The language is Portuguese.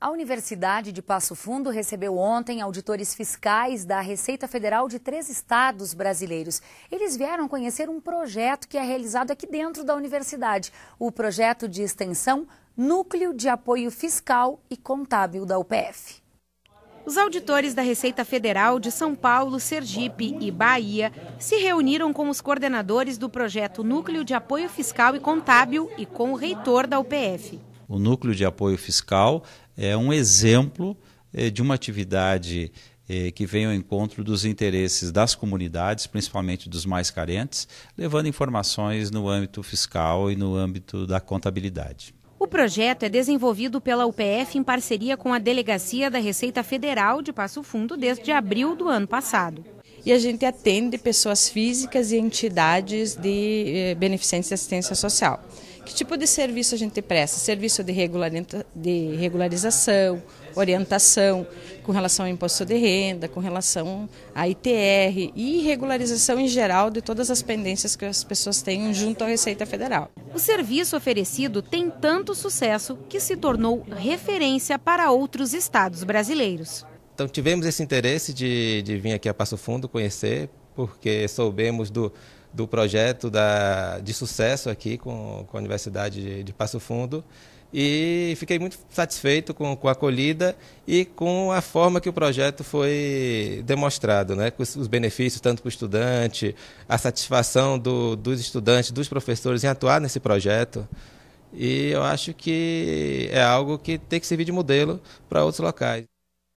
A Universidade de Passo Fundo recebeu ontem auditores fiscais da Receita Federal de três estados brasileiros. Eles vieram conhecer um projeto que é realizado aqui dentro da universidade, o projeto de extensão Núcleo de Apoio Fiscal e Contábil da UPF. Os auditores da Receita Federal de São Paulo, Sergipe e Bahia se reuniram com os coordenadores do projeto Núcleo de Apoio Fiscal e Contábil e com o reitor da UPF. O núcleo de apoio fiscal é um exemplo eh, de uma atividade eh, que vem ao encontro dos interesses das comunidades, principalmente dos mais carentes, levando informações no âmbito fiscal e no âmbito da contabilidade. O projeto é desenvolvido pela UPF em parceria com a Delegacia da Receita Federal de Passo Fundo desde abril do ano passado. E a gente atende pessoas físicas e entidades de eh, beneficentes de assistência social. Que tipo de serviço a gente presta? Serviço de, de regularização, orientação com relação ao imposto de renda, com relação à ITR e regularização em geral de todas as pendências que as pessoas têm junto à Receita Federal. O serviço oferecido tem tanto sucesso que se tornou referência para outros estados brasileiros. Então tivemos esse interesse de, de vir aqui a Passo Fundo conhecer, porque soubemos do, do projeto da, de sucesso aqui com, com a Universidade de, de Passo Fundo e fiquei muito satisfeito com, com a acolhida e com a forma que o projeto foi demonstrado, né? com os benefícios tanto para o estudante, a satisfação do, dos estudantes, dos professores em atuar nesse projeto. E eu acho que é algo que tem que servir de modelo para outros locais.